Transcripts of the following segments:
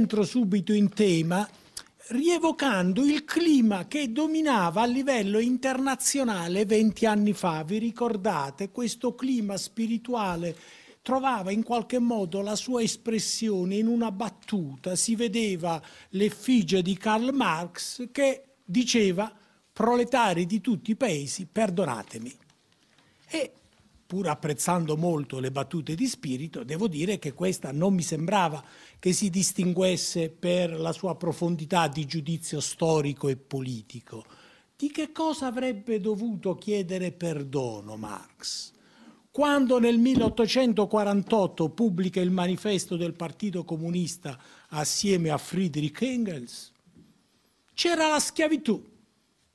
entro subito in tema rievocando il clima che dominava a livello internazionale 20 anni fa. Vi ricordate questo clima spirituale? trovava in qualche modo la sua espressione in una battuta, si vedeva l'effigie di Karl Marx che diceva proletari di tutti i paesi, perdonatemi. E pur apprezzando molto le battute di spirito, devo dire che questa non mi sembrava che si distinguesse per la sua profondità di giudizio storico e politico. Di che cosa avrebbe dovuto chiedere perdono Marx? Quando nel 1848 pubblica il manifesto del Partito Comunista assieme a Friedrich Engels, c'era la schiavitù.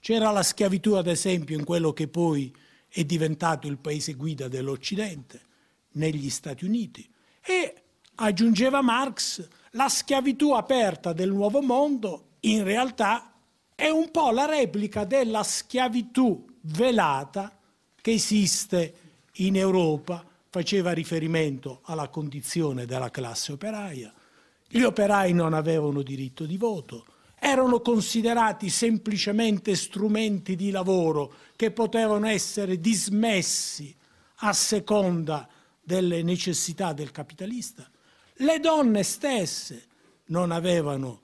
C'era la schiavitù, ad esempio, in quello che poi è diventato il paese guida dell'Occidente, negli Stati Uniti. E, aggiungeva Marx, la schiavitù aperta del nuovo mondo in realtà è un po' la replica della schiavitù velata che esiste in Europa, faceva riferimento alla condizione della classe operaia. Gli operai non avevano diritto di voto, erano considerati semplicemente strumenti di lavoro che potevano essere dismessi a seconda delle necessità del capitalista. Le donne stesse non avevano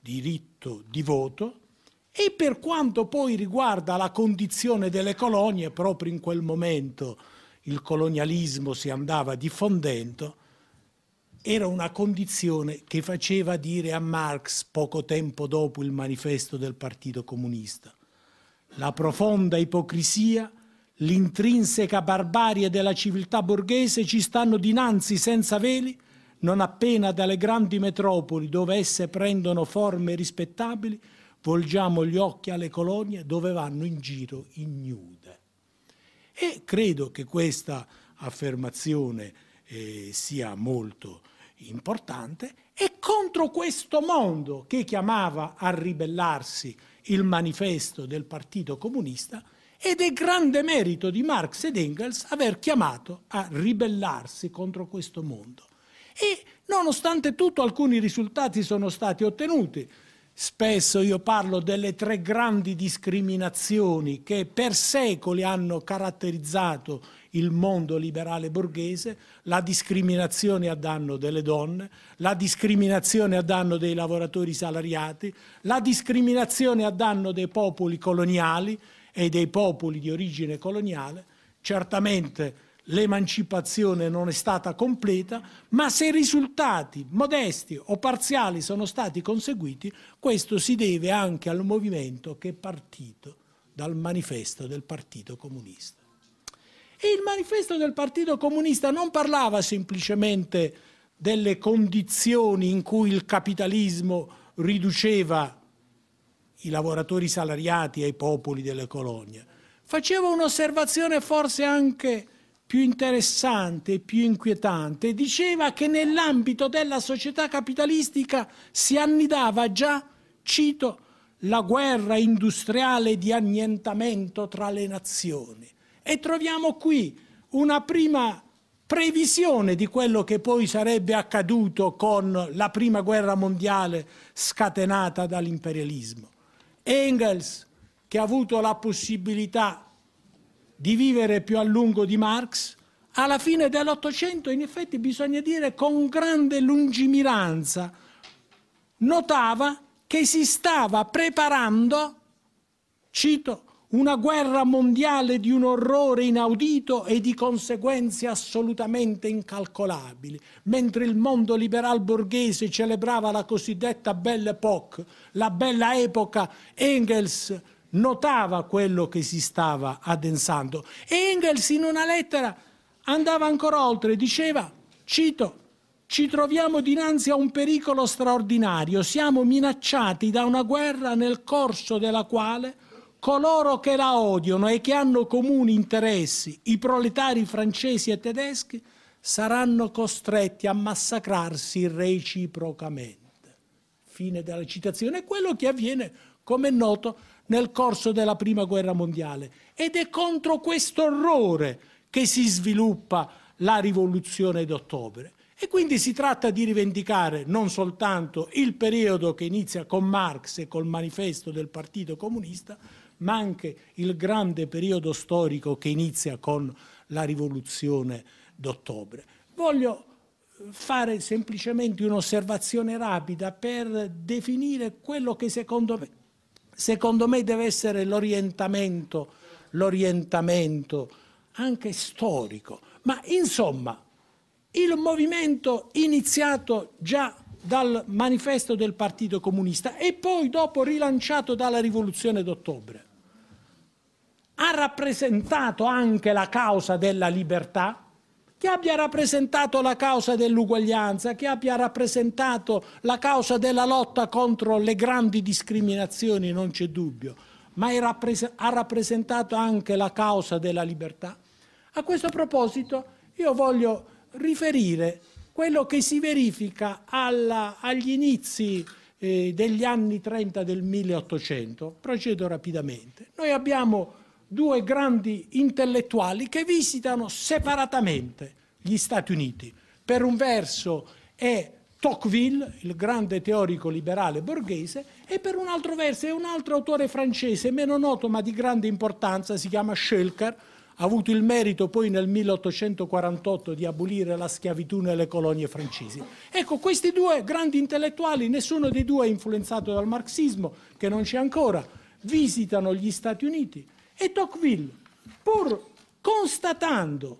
diritto di voto e per quanto poi riguarda la condizione delle colonie, proprio in quel momento il colonialismo si andava diffondendo, era una condizione che faceva dire a Marx poco tempo dopo il manifesto del Partito Comunista. La profonda ipocrisia, l'intrinseca barbarie della civiltà borghese ci stanno dinanzi senza veli non appena dalle grandi metropoli dove esse prendono forme rispettabili, volgiamo gli occhi alle colonie dove vanno in giro ignude. E credo che questa affermazione eh, sia molto importante, e contro questo mondo che chiamava a ribellarsi il manifesto del Partito Comunista ed è grande merito di Marx ed Engels aver chiamato a ribellarsi contro questo mondo. E nonostante tutto alcuni risultati sono stati ottenuti. Spesso io parlo delle tre grandi discriminazioni che per secoli hanno caratterizzato il mondo liberale borghese, la discriminazione a danno delle donne, la discriminazione a danno dei lavoratori salariati, la discriminazione a danno dei popoli coloniali e dei popoli di origine coloniale. Certamente l'emancipazione non è stata completa, ma se risultati modesti o parziali sono stati conseguiti, questo si deve anche al movimento che è partito dal manifesto del Partito Comunista. E il manifesto del Partito Comunista non parlava semplicemente delle condizioni in cui il capitalismo riduceva i lavoratori salariati ai popoli delle colonie. Faceva un'osservazione forse anche più interessante e più inquietante, diceva che nell'ambito della società capitalistica si annidava già, cito, la guerra industriale di annientamento tra le nazioni. E troviamo qui una prima previsione di quello che poi sarebbe accaduto con la prima guerra mondiale scatenata dall'imperialismo. Engels, che ha avuto la possibilità di vivere più a lungo di Marx, alla fine dell'Ottocento, in effetti bisogna dire con grande lungimiranza, notava che si stava preparando, cito, una guerra mondiale di un orrore inaudito e di conseguenze assolutamente incalcolabili. Mentre il mondo liberal borghese celebrava la cosiddetta Belle Époque, la bella epoca, Engels notava quello che si stava addensando. E Engels in una lettera andava ancora oltre, diceva, cito, ci troviamo dinanzi a un pericolo straordinario, siamo minacciati da una guerra nel corso della quale coloro che la odiano e che hanno comuni interessi, i proletari francesi e tedeschi, saranno costretti a massacrarsi reciprocamente. Fine della citazione. È quello che avviene, come è noto, nel corso della Prima Guerra Mondiale. Ed è contro questo orrore che si sviluppa la rivoluzione d'ottobre. E quindi si tratta di rivendicare non soltanto il periodo che inizia con Marx e col manifesto del Partito Comunista, ma anche il grande periodo storico che inizia con la rivoluzione d'ottobre. Voglio eh, fare semplicemente un'osservazione rapida per definire quello che secondo me, secondo me deve essere l'orientamento, l'orientamento anche storico. Ma insomma, il movimento iniziato già dal manifesto del Partito Comunista e poi dopo rilanciato dalla rivoluzione d'ottobre ha rappresentato anche la causa della libertà, che abbia rappresentato la causa dell'uguaglianza, che abbia rappresentato la causa della lotta contro le grandi discriminazioni, non c'è dubbio, ma ha rappresentato anche la causa della libertà. A questo proposito io voglio riferire quello che si verifica alla, agli inizi eh, degli anni 30 del 1800. Procedo rapidamente. Noi abbiamo due grandi intellettuali che visitano separatamente gli Stati Uniti. Per un verso è Tocqueville, il grande teorico liberale borghese, e per un altro verso è un altro autore francese, meno noto ma di grande importanza, si chiama Schelker, ha avuto il merito poi nel 1848 di abolire la schiavitù nelle colonie francesi. Ecco, questi due grandi intellettuali, nessuno dei due è influenzato dal marxismo, che non c'è ancora, visitano gli Stati Uniti e Tocqueville, pur constatando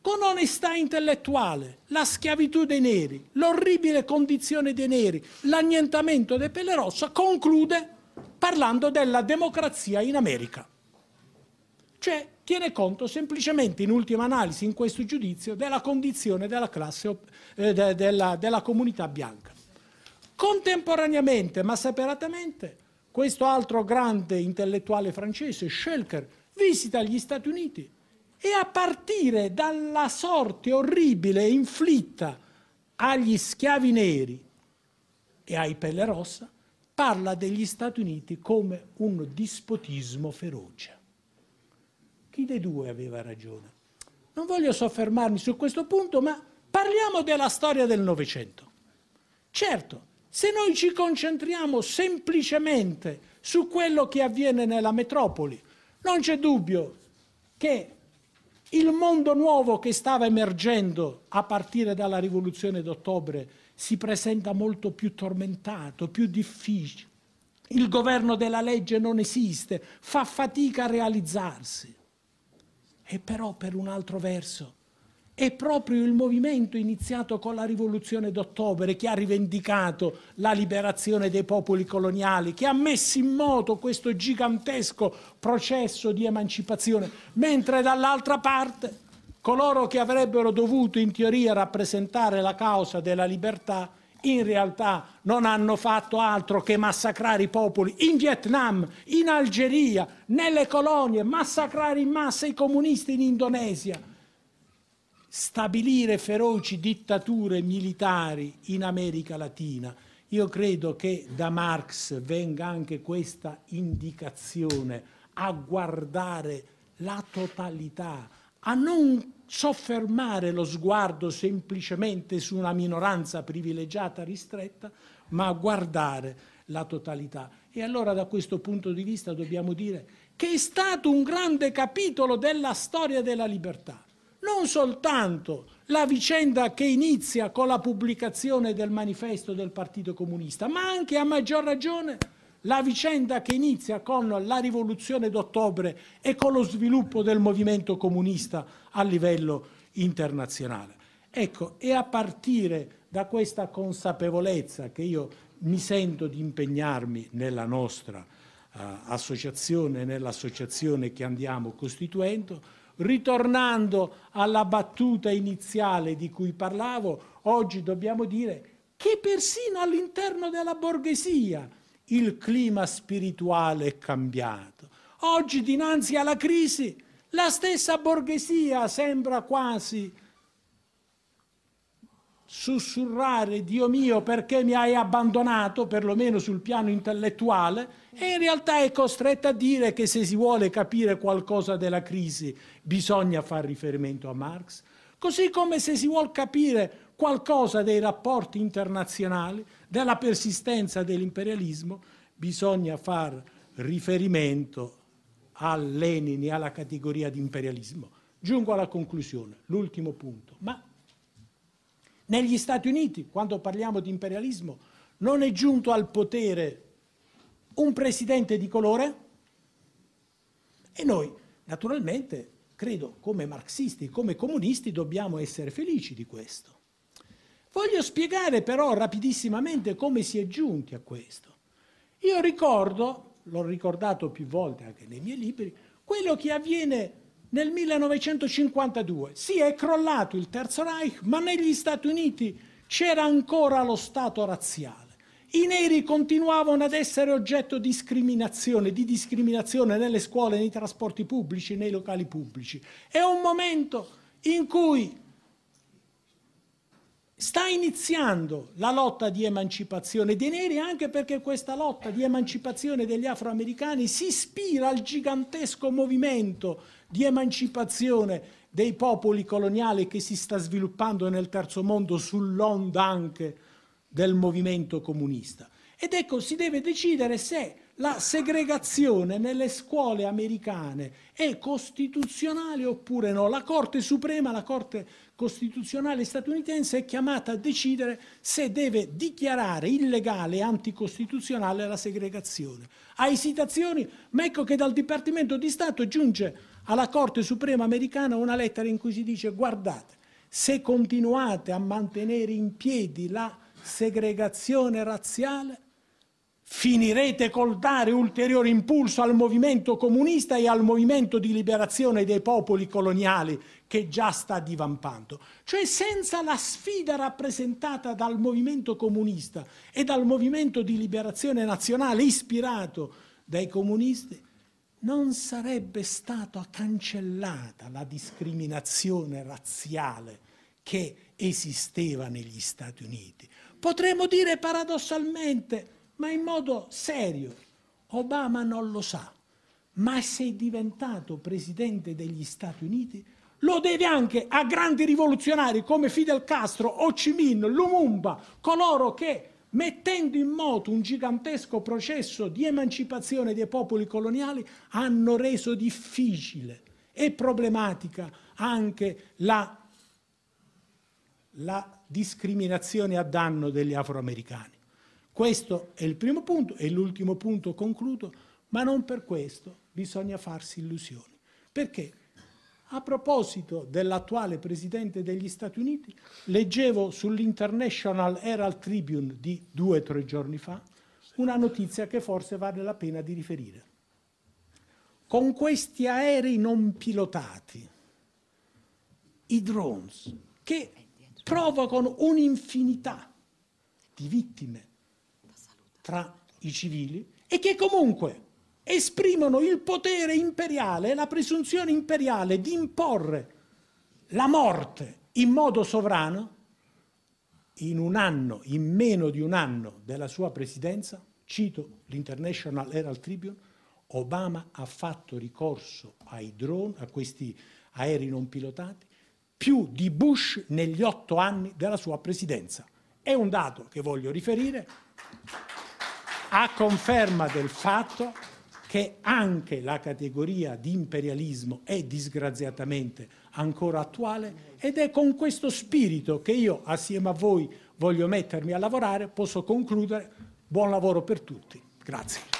con onestà intellettuale la schiavitù dei neri, l'orribile condizione dei neri, l'annientamento dei pelle rossa, conclude parlando della democrazia in America. Cioè tiene conto semplicemente in ultima analisi in questo giudizio della condizione della, classe, eh, de, della, della comunità bianca. Contemporaneamente ma separatamente questo altro grande intellettuale francese, Schelker, visita gli Stati Uniti e a partire dalla sorte orribile inflitta agli schiavi neri e ai pelle rossa, parla degli Stati Uniti come un dispotismo feroce. Chi dei due aveva ragione? Non voglio soffermarmi su questo punto, ma parliamo della storia del Novecento. Certo, se noi ci concentriamo semplicemente su quello che avviene nella metropoli, non c'è dubbio che il mondo nuovo che stava emergendo a partire dalla rivoluzione d'ottobre si presenta molto più tormentato, più difficile. Il governo della legge non esiste, fa fatica a realizzarsi. E però per un altro verso è proprio il movimento iniziato con la rivoluzione d'ottobre che ha rivendicato la liberazione dei popoli coloniali, che ha messo in moto questo gigantesco processo di emancipazione, mentre dall'altra parte coloro che avrebbero dovuto in teoria rappresentare la causa della libertà in realtà non hanno fatto altro che massacrare i popoli in Vietnam, in Algeria, nelle colonie, massacrare in massa i comunisti in Indonesia stabilire feroci dittature militari in America Latina. Io credo che da Marx venga anche questa indicazione a guardare la totalità, a non soffermare lo sguardo semplicemente su una minoranza privilegiata ristretta, ma a guardare la totalità. E allora da questo punto di vista dobbiamo dire che è stato un grande capitolo della storia della libertà non soltanto la vicenda che inizia con la pubblicazione del manifesto del Partito Comunista, ma anche a maggior ragione la vicenda che inizia con la rivoluzione d'ottobre e con lo sviluppo del movimento comunista a livello internazionale. Ecco, è a partire da questa consapevolezza che io mi sento di impegnarmi nella nostra eh, associazione, nell'associazione che andiamo costituendo, ritornando alla battuta iniziale di cui parlavo, oggi dobbiamo dire che persino all'interno della borghesia il clima spirituale è cambiato. Oggi dinanzi alla crisi la stessa borghesia sembra quasi sussurrare Dio mio perché mi hai abbandonato, perlomeno sul piano intellettuale, e in realtà è costretta a dire che se si vuole capire qualcosa della crisi bisogna fare riferimento a Marx, così come se si vuole capire qualcosa dei rapporti internazionali, della persistenza dell'imperialismo, bisogna far riferimento a Lenin e alla categoria di imperialismo. Giungo alla conclusione, l'ultimo punto. Ma negli Stati Uniti, quando parliamo di imperialismo, non è giunto al potere un presidente di colore e noi, naturalmente, credo, come marxisti, come comunisti, dobbiamo essere felici di questo. Voglio spiegare però rapidissimamente come si è giunti a questo. Io ricordo, l'ho ricordato più volte anche nei miei libri, quello che avviene nel 1952. Sì, è crollato il Terzo Reich, ma negli Stati Uniti c'era ancora lo Stato razziale. I neri continuavano ad essere oggetto di discriminazione, di discriminazione nelle scuole, nei trasporti pubblici, nei locali pubblici. È un momento in cui sta iniziando la lotta di emancipazione dei neri anche perché questa lotta di emancipazione degli afroamericani si ispira al gigantesco movimento di emancipazione dei popoli coloniali che si sta sviluppando nel terzo mondo sull'onda anche del movimento comunista. Ed ecco, si deve decidere se la segregazione nelle scuole americane è costituzionale oppure no? La Corte Suprema, la Corte Costituzionale statunitense è chiamata a decidere se deve dichiarare illegale e anticostituzionale la segregazione. Ha esitazioni, ma ecco che dal Dipartimento di Stato giunge alla Corte Suprema americana una lettera in cui si dice guardate, se continuate a mantenere in piedi la segregazione razziale, finirete col dare ulteriore impulso al movimento comunista e al movimento di liberazione dei popoli coloniali che già sta divampando. Cioè senza la sfida rappresentata dal movimento comunista e dal movimento di liberazione nazionale ispirato dai comunisti, non sarebbe stata cancellata la discriminazione razziale che esisteva negli Stati Uniti. Potremmo dire paradossalmente ma in modo serio. Obama non lo sa, ma se è diventato presidente degli Stati Uniti lo deve anche a grandi rivoluzionari come Fidel Castro, Ho Chi Minh, Lumumba, coloro che mettendo in moto un gigantesco processo di emancipazione dei popoli coloniali hanno reso difficile e problematica anche la, la discriminazione a danno degli afroamericani. Questo è il primo punto e l'ultimo punto concludo, ma non per questo bisogna farsi illusioni. Perché? A proposito dell'attuale Presidente degli Stati Uniti, leggevo sull'International Herald Tribune di due o tre giorni fa una notizia che forse vale la pena di riferire. Con questi aerei non pilotati, i drones, che provocano un'infinità di vittime tra i civili e che comunque esprimono il potere imperiale, la presunzione imperiale di imporre la morte in modo sovrano, in un anno, in meno di un anno della sua presidenza, cito l'International Herald Tribune, Obama ha fatto ricorso ai drone, a questi aerei non pilotati, più di Bush negli otto anni della sua presidenza. È un dato che voglio riferire a conferma del fatto che anche la categoria di imperialismo è disgraziatamente ancora attuale ed è con questo spirito che io assieme a voi voglio mettermi a lavorare, posso concludere. Buon lavoro per tutti. Grazie.